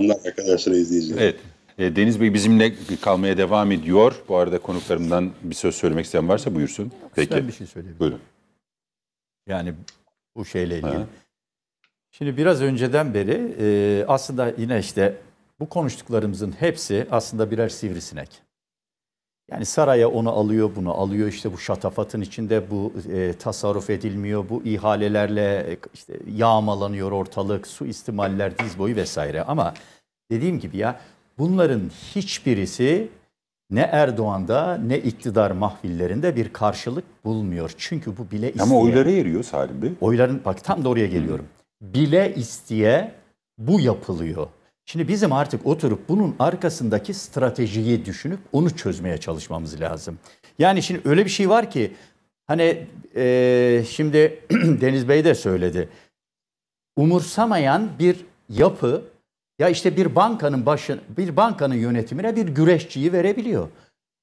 Selamlar arkadaşlar izleyiciler. Evet. E, Deniz Bey bizimle kalmaya devam ediyor. Bu arada konuklarımdan bir söz söylemek isteyen varsa buyursun. Yok, Peki. bir şey söyleyeyim. Buyurun. Yani bu şeyle ilgili. Ha. Şimdi biraz önceden beri e, aslında yine işte bu konuştuklarımızın hepsi aslında birer sivrisinek. Yani saraya onu alıyor, bunu alıyor. işte bu şatafatın içinde bu e, tasarruf edilmiyor. Bu ihalelerle e, işte yağmalanıyor ortalık, su istimaller, diz boyu vesaire. Ama dediğim gibi ya bunların hiçbirisi ne Erdoğan'da ne iktidar mahvillerinde bir karşılık bulmuyor. Çünkü bu bile isteye. Ama oylara eriyor Salim Bey. Oyların bak tam da oraya geliyorum. Bile isteye bu yapılıyor. Şimdi bizim artık oturup bunun arkasındaki stratejiyi düşünüp onu çözmeye çalışmamız lazım. Yani şimdi öyle bir şey var ki hani e, şimdi Deniz Bey de söyledi. Umursamayan bir yapı ya işte bir bankanın başı bir bankanın yönetimine bir güreşçiyi verebiliyor.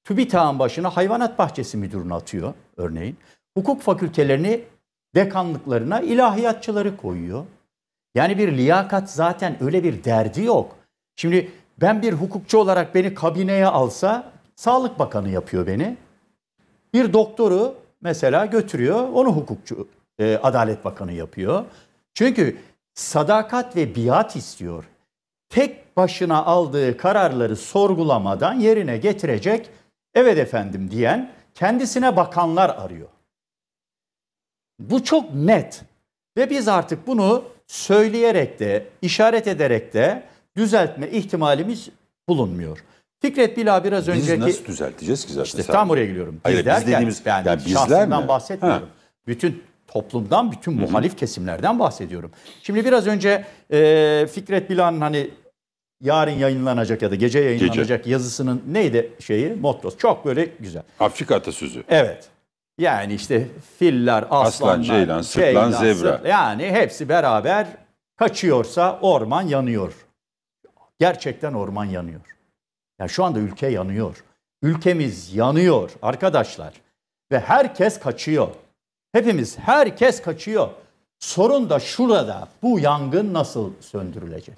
TÜBİTAK'ın başına hayvanat bahçesi müdürünü atıyor örneğin. Hukuk fakültelerini dekanlıklarına ilahiyatçıları koyuyor. Yani bir liyakat zaten öyle bir derdi yok. Şimdi ben bir hukukçu olarak beni kabineye alsa Sağlık Bakanı yapıyor beni. Bir doktoru mesela götürüyor onu hukukçu e, Adalet Bakanı yapıyor. Çünkü sadakat ve biat istiyor. Tek başına aldığı kararları sorgulamadan yerine getirecek evet efendim diyen kendisine bakanlar arıyor. Bu çok net ve biz artık bunu söyleyerek de, işaret ederek de düzeltme ihtimalimiz bulunmuyor. Fikret Bila biraz biz önceki... Biz nasıl düzelteceğiz ki zaten? İşte tam oraya geliyorum. Biz Hayır, derken, dediğimiz, yani ya bizler mi? bahsetmiyorum. Ha. Bütün toplumdan, bütün muhalif Hı-hı. kesimlerden bahsediyorum. Şimdi biraz önce e, Fikret Bila'nın hani yarın yayınlanacak ya da gece yayınlanacak gece. yazısının neydi şeyi? Mottosu. Çok böyle güzel. Afrika atasözü. Evet. Yani işte filler, aslanlar, Aslan, ceylan, sırtlan, zebra. yani hepsi beraber kaçıyorsa orman yanıyor. Gerçekten orman yanıyor. Yani şu anda ülke yanıyor. Ülkemiz yanıyor arkadaşlar. Ve herkes kaçıyor. Hepimiz herkes kaçıyor. Sorun da şurada. Bu yangın nasıl söndürülecek?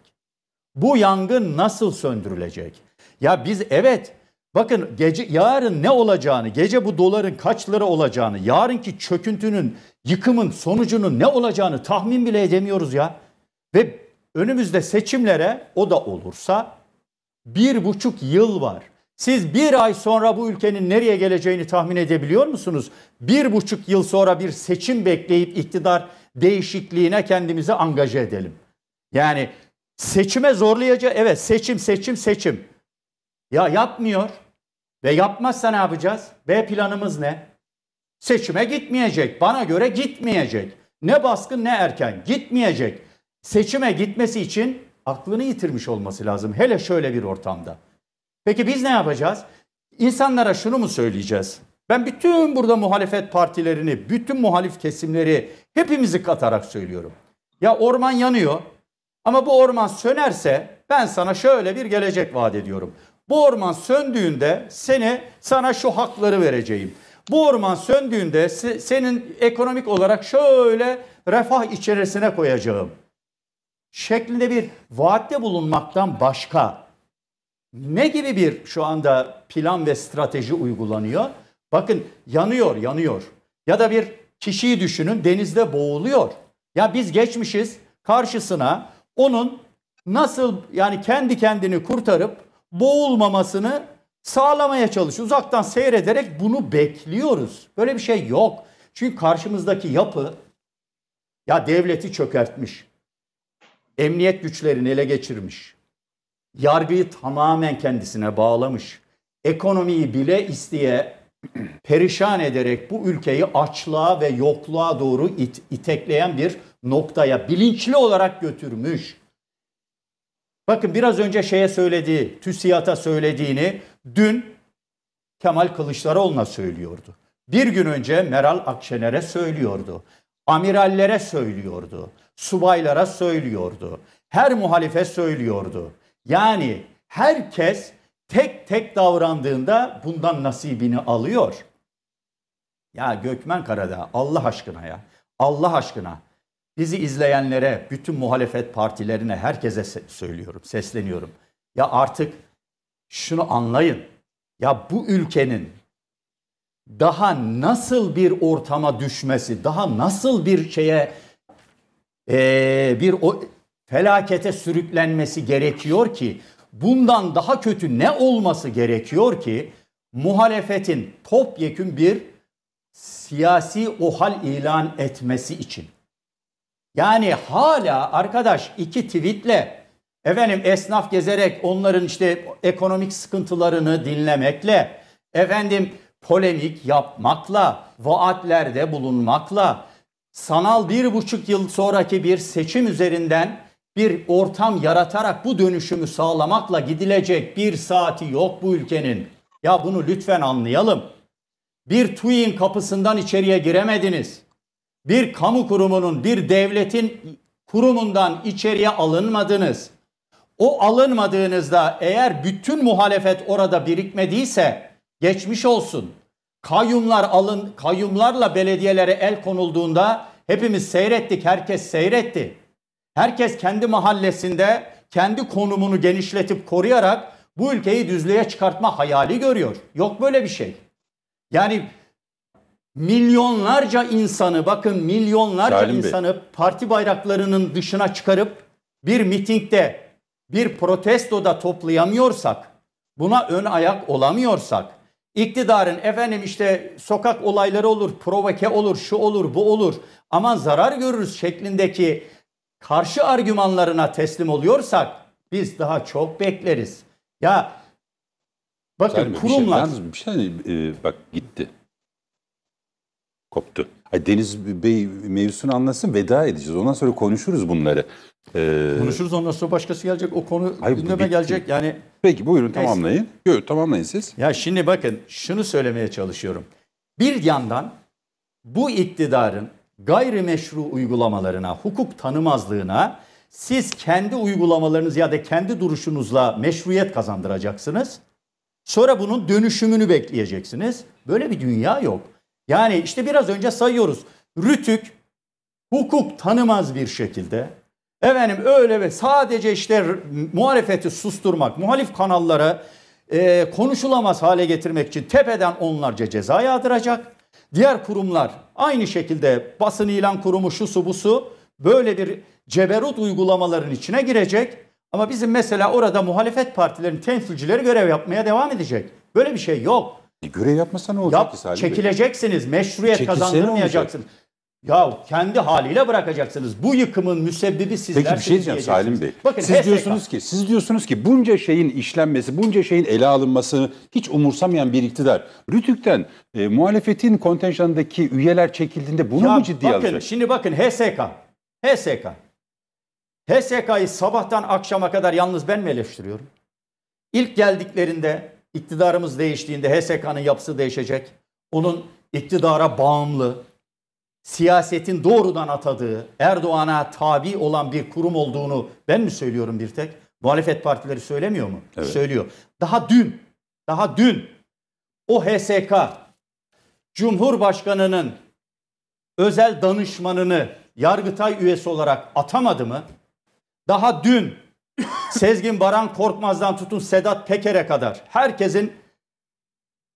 Bu yangın nasıl söndürülecek? Ya biz evet Bakın gece yarın ne olacağını, gece bu doların kaç lira olacağını, yarınki çöküntünün, yıkımın sonucunun ne olacağını tahmin bile edemiyoruz ya. Ve önümüzde seçimlere o da olursa bir buçuk yıl var. Siz bir ay sonra bu ülkenin nereye geleceğini tahmin edebiliyor musunuz? Bir buçuk yıl sonra bir seçim bekleyip iktidar değişikliğine kendimizi angaje edelim. Yani seçime zorlayacak, evet seçim seçim seçim. Ya yapmıyor. Ve yapmazsa ne yapacağız? B planımız ne? Seçime gitmeyecek. Bana göre gitmeyecek. Ne baskın ne erken gitmeyecek. Seçime gitmesi için aklını yitirmiş olması lazım. Hele şöyle bir ortamda. Peki biz ne yapacağız? İnsanlara şunu mu söyleyeceğiz? Ben bütün burada muhalefet partilerini, bütün muhalif kesimleri hepimizi katarak söylüyorum. Ya orman yanıyor ama bu orman sönerse ben sana şöyle bir gelecek vaat ediyorum. Bu orman söndüğünde seni sana şu hakları vereceğim. Bu orman söndüğünde senin ekonomik olarak şöyle refah içerisine koyacağım. Şeklinde bir vaatte bulunmaktan başka ne gibi bir şu anda plan ve strateji uygulanıyor? Bakın yanıyor, yanıyor. Ya da bir kişiyi düşünün denizde boğuluyor. Ya biz geçmişiz karşısına onun nasıl yani kendi kendini kurtarıp boğulmamasını sağlamaya çalış. Uzaktan seyrederek bunu bekliyoruz. Böyle bir şey yok. Çünkü karşımızdaki yapı ya devleti çökertmiş. Emniyet güçlerini ele geçirmiş. Yargıyı tamamen kendisine bağlamış. Ekonomiyi bile isteye perişan ederek bu ülkeyi açlığa ve yokluğa doğru it, itekleyen bir noktaya bilinçli olarak götürmüş. Bakın biraz önce şeye söylediği, TÜSİAD'a söylediğini dün Kemal Kılıçdaroğlu'na söylüyordu. Bir gün önce Meral Akşener'e söylüyordu. Amirallere söylüyordu. Subaylara söylüyordu. Her muhalife söylüyordu. Yani herkes tek tek davrandığında bundan nasibini alıyor. Ya Gökmen Karadağ Allah aşkına ya. Allah aşkına Bizi izleyenlere, bütün muhalefet partilerine, herkese söylüyorum, sesleniyorum. Ya artık şunu anlayın. Ya bu ülkenin daha nasıl bir ortama düşmesi, daha nasıl bir şeye ee, bir o felakete sürüklenmesi gerekiyor ki bundan daha kötü ne olması gerekiyor ki muhalefetin topyekün bir siyasi ohal ilan etmesi için. Yani hala arkadaş iki tweetle efendim esnaf gezerek onların işte ekonomik sıkıntılarını dinlemekle efendim polemik yapmakla vaatlerde bulunmakla sanal bir buçuk yıl sonraki bir seçim üzerinden bir ortam yaratarak bu dönüşümü sağlamakla gidilecek bir saati yok bu ülkenin. Ya bunu lütfen anlayalım. Bir TÜİ'nin kapısından içeriye giremediniz bir kamu kurumunun, bir devletin kurumundan içeriye alınmadınız. O alınmadığınızda eğer bütün muhalefet orada birikmediyse geçmiş olsun. Kayyumlar alın, kayyumlarla belediyelere el konulduğunda hepimiz seyrettik, herkes seyretti. Herkes kendi mahallesinde kendi konumunu genişletip koruyarak bu ülkeyi düzlüğe çıkartma hayali görüyor. Yok böyle bir şey. Yani milyonlarca insanı bakın milyonlarca Salim insanı Bey. parti bayraklarının dışına çıkarıp bir mitingde bir protestoda toplayamıyorsak buna ön ayak olamıyorsak iktidarın efendim işte sokak olayları olur, provoke olur, şu olur, bu olur aman zarar görürüz şeklindeki karşı argümanlarına teslim oluyorsak biz daha çok bekleriz. Ya bakın Salim kurumlar... Bir şey, yalnız bir şey e, bak gitti koptu. Ay Deniz Bey mevzusunu anlasın veda edeceğiz. Ondan sonra konuşuruz bunları. Ee... Konuşuruz ondan sonra başkası gelecek. O konu Hayır, gündeme bitti. gelecek. Yani Peki buyurun tamamlayın. Yok tamamlayın siz. Ya şimdi bakın şunu söylemeye çalışıyorum. Bir yandan bu iktidarın gayrimeşru uygulamalarına, hukuk tanımazlığına siz kendi uygulamalarınız ya da kendi duruşunuzla meşruiyet kazandıracaksınız. Sonra bunun dönüşümünü bekleyeceksiniz. Böyle bir dünya yok. Yani işte biraz önce sayıyoruz. Rütük hukuk tanımaz bir şekilde efendim öyle ve sadece işte muhalefeti susturmak, muhalif kanallara e, konuşulamaz hale getirmek için tepeden onlarca ceza yağdıracak. Diğer kurumlar aynı şekilde basın ilan kurumu şu su bu su böyle bir ceberut uygulamaların içine girecek. Ama bizim mesela orada muhalefet partilerinin temsilcileri görev yapmaya devam edecek. Böyle bir şey yok. E, görev yapmasa ne olacak Yap, ki Salih Çekileceksiniz. Bey? Meşruiyet kazandırmayacaksınız. Ya kendi haliyle bırakacaksınız. Bu yıkımın müsebbibi sizler. Peki bir şey diyeceğim Salim Bey. Bakın, siz HSK. diyorsunuz ki, siz diyorsunuz ki bunca şeyin işlenmesi, bunca şeyin ele alınması hiç umursamayan bir iktidar. Rütük'ten e, muhalefetin kontenjanındaki üyeler çekildiğinde bunu ya mu ciddiye alacak? Şimdi bakın HSK. HSK. HSK'yı sabahtan akşama kadar yalnız ben mi eleştiriyorum? İlk geldiklerinde iktidarımız değiştiğinde HSK'nın yapısı değişecek. Onun iktidara bağımlı, siyasetin doğrudan atadığı, Erdoğan'a tabi olan bir kurum olduğunu ben mi söylüyorum bir tek? Muhalefet partileri söylemiyor mu? Evet. Söylüyor. Daha dün, daha dün o HSK Cumhurbaşkanı'nın özel danışmanını Yargıtay üyesi olarak atamadı mı? Daha dün Sezgin Baran Korkmaz'dan tutun Sedat Peker'e kadar herkesin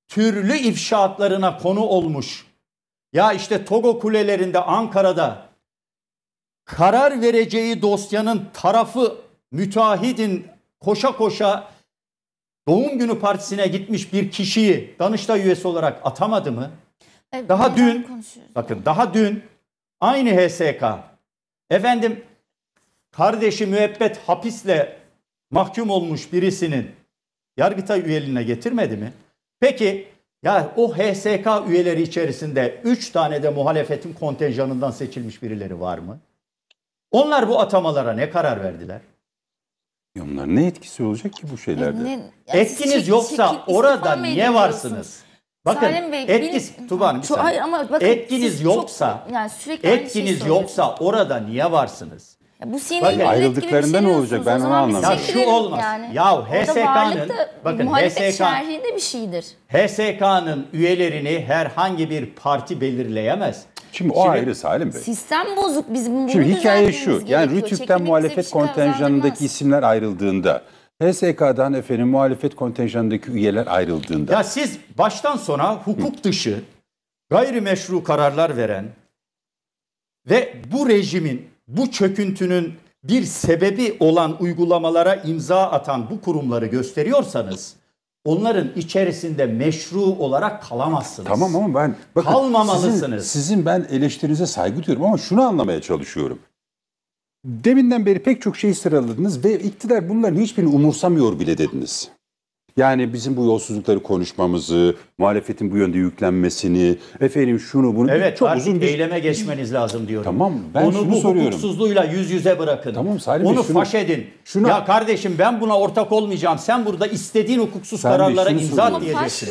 türlü ifşaatlarına konu olmuş. Ya işte Togo kulelerinde Ankara'da karar vereceği dosyanın tarafı müteahhidin koşa koşa doğum günü partisine gitmiş bir kişiyi Danıştay üyesi olarak atamadı mı? daha dün bakın daha dün aynı HSK efendim kardeşi müebbet hapisle mahkum olmuş birisinin Yargıtay üyeliğine getirmedi mi? Peki ya o HSK üyeleri içerisinde 3 tane de muhalefetin kontenjanından seçilmiş birileri var mı? Onlar bu atamalara ne karar verdiler? Onlar ne etkisi olacak ki bu şeylerde? E, ne, yani Etkiniz çekil, yoksa çekil, orada niye varsınız? Bakın Bey, etkis benim, Tuba Hanım bir saniye. Ama bakın, etkiniz yoksa çok, yani etkiniz yoksa orada niye varsınız? bu sineği Bak, şey ayrıldıklarında ne olacak? Ben onu anlamadım. Ya şu olmaz. Yani. Ya HSK'nın bakın HSK de bir şeydir. HSK'nın üyelerini herhangi bir parti belirleyemez. Şimdi, Şimdi o ayrı Salim Bey. Sistem bozuk. bizim. bunu Şimdi hikaye şu. Gerekiyor. Yani RTÜK'ten muhalefet şey kontenjanındaki isimler ayrıldığında HSK'dan efendim muhalefet kontenjanındaki üyeler ayrıldığında. Ya siz baştan sona hukuk dışı, gayrimeşru kararlar veren ve bu rejimin bu çöküntünün bir sebebi olan uygulamalara imza atan bu kurumları gösteriyorsanız onların içerisinde meşru olarak kalamazsınız. Tamam ama ben bakın sizin, kalmamalısınız. sizin ben eleştirinize saygı duyuyorum ama şunu anlamaya çalışıyorum. Deminden beri pek çok şey sıraladınız ve iktidar bunların hiçbirini umursamıyor bile dediniz. Yani bizim bu yolsuzlukları konuşmamızı, muhalefetin bu yönde yüklenmesini, efendim şunu bunu evet, çok artık uzun bir eyleme geçmeniz lazım diyorum. Tamam ben Onu şunu bu soruyorum. hukuksuzluğuyla yüz yüze bırakın. Tamam Salim Onu Bey, şunu, faş edin. Şunu, ya kardeşim ben buna ortak olmayacağım. Sen burada istediğin hukuksuz Salim kararlara Bey, imza diyeceksin.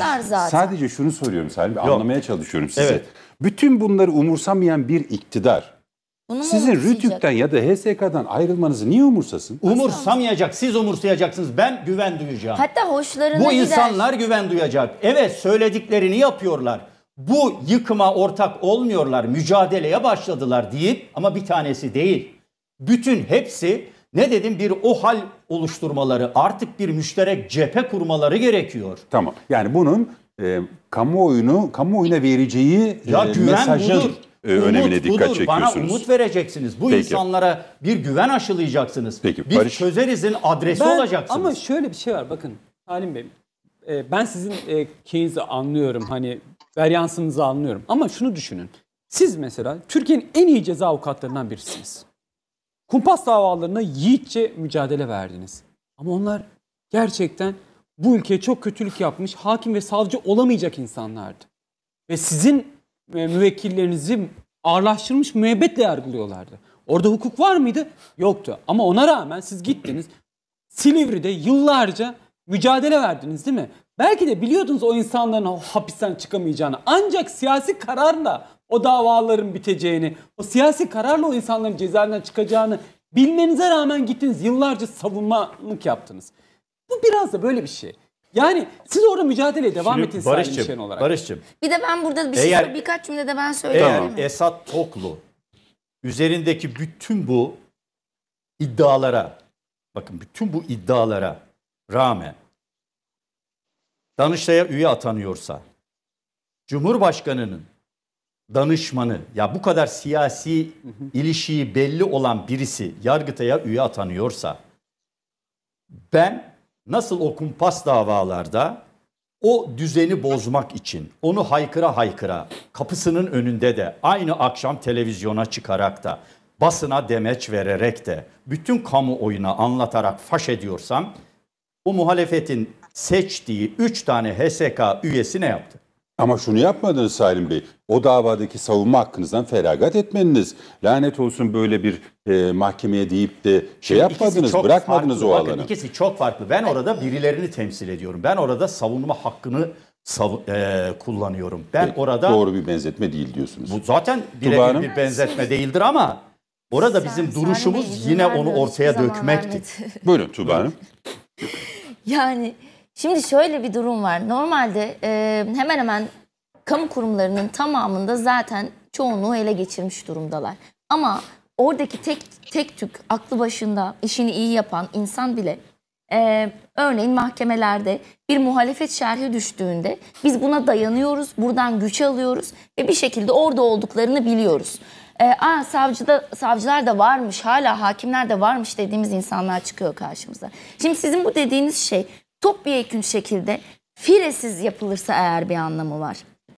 Sadece şunu soruyorum Salim Bey, anlamaya çalışıyorum size. Evet. Bütün bunları umursamayan bir iktidar bunu Sizin RÜTÜK'ten ya da HSK'dan ayrılmanızı niye umursasın? Umursamayacak. Siz umursayacaksınız. Ben güven duyacağım. Hatta hoşlarına Bu gider. insanlar güven duyacak. Evet söylediklerini yapıyorlar. Bu yıkıma ortak olmuyorlar. Mücadeleye başladılar deyip ama bir tanesi değil. Bütün hepsi ne dedim bir o hal oluşturmaları artık bir müşterek cephe kurmaları gerekiyor. Tamam yani bunun e, kamuoyunu kamuoyuna vereceği e, ya e, mesajı budur e, umut önemine dikkat budur. çekiyorsunuz. Bana umut vereceksiniz. Bu Peki. insanlara bir güven aşılayacaksınız. Peki, bir Barış... çözerizin adresi ben, olacaksınız. Ama şöyle bir şey var bakın Halim Bey. E, ben sizin e, Keynes'i anlıyorum. Hani varyansınızı anlıyorum. Ama şunu düşünün. Siz mesela Türkiye'nin en iyi ceza avukatlarından birisiniz. Kumpas davalarına yiğitçe mücadele verdiniz. Ama onlar gerçekten bu ülkeye çok kötülük yapmış, hakim ve savcı olamayacak insanlardı. Ve sizin müvekkillerinizi ağırlaştırmış müebbetle yargılıyorlardı. Orada hukuk var mıydı? Yoktu. Ama ona rağmen siz gittiniz. Silivri'de yıllarca mücadele verdiniz değil mi? Belki de biliyordunuz o insanların o hapisten çıkamayacağını. Ancak siyasi kararla o davaların biteceğini, o siyasi kararla o insanların cezaevinden çıkacağını bilmenize rağmen gittiniz. Yıllarca savunmalık yaptınız. Bu biraz da böyle bir şey. Yani siz orada mücadeleye devam Şimdi edin Barışçım. Sayın olarak. Barış'cığım Bir de ben burada bir şey Eğer- birkaç cümlede ben söyleyeyim eğer mi? Esat Toklu üzerindeki bütün bu iddialara bakın bütün bu iddialara rağmen Danıştay'a üye atanıyorsa Cumhurbaşkanının danışmanı ya bu kadar siyasi ilişiği belli olan birisi Yargıtay'a üye atanıyorsa ben nasıl o kumpas davalarda o düzeni bozmak için onu haykıra haykıra kapısının önünde de aynı akşam televizyona çıkarak da basına demeç vererek de bütün kamuoyuna anlatarak faş ediyorsam o muhalefetin seçtiği 3 tane HSK üyesi ne yaptı? Ama şunu yapmadınız Salim Bey. O davadaki savunma hakkınızdan feragat etmeniniz. Lanet olsun böyle bir e, mahkemeye deyip de şey yapmadınız, çok bırakmadınız farklı. o alanı. Bakın ikisi çok farklı. Ben orada birilerini temsil ediyorum. Ben orada savunma hakkını sav e, kullanıyorum. Ben e, orada doğru bir benzetme değil diyorsunuz. Bu zaten birebir bir benzetme değildir ama orada bizim sen, duruşumuz yine onu ortaya dökmekti. Buyurun Tuba Hanım. yani Şimdi şöyle bir durum var. Normalde e, hemen hemen kamu kurumlarının tamamında zaten çoğunluğu ele geçirmiş durumdalar. Ama oradaki tek tek tük aklı başında işini iyi yapan insan bile e, örneğin mahkemelerde bir muhalefet şerhi düştüğünde biz buna dayanıyoruz, buradan güç alıyoruz ve bir şekilde orada olduklarını biliyoruz. E, aa, da savcılar da varmış, hala hakimler de varmış dediğimiz insanlar çıkıyor karşımıza. Şimdi sizin bu dediğiniz şey topyekün şekilde firesiz yapılırsa eğer bir anlamı var.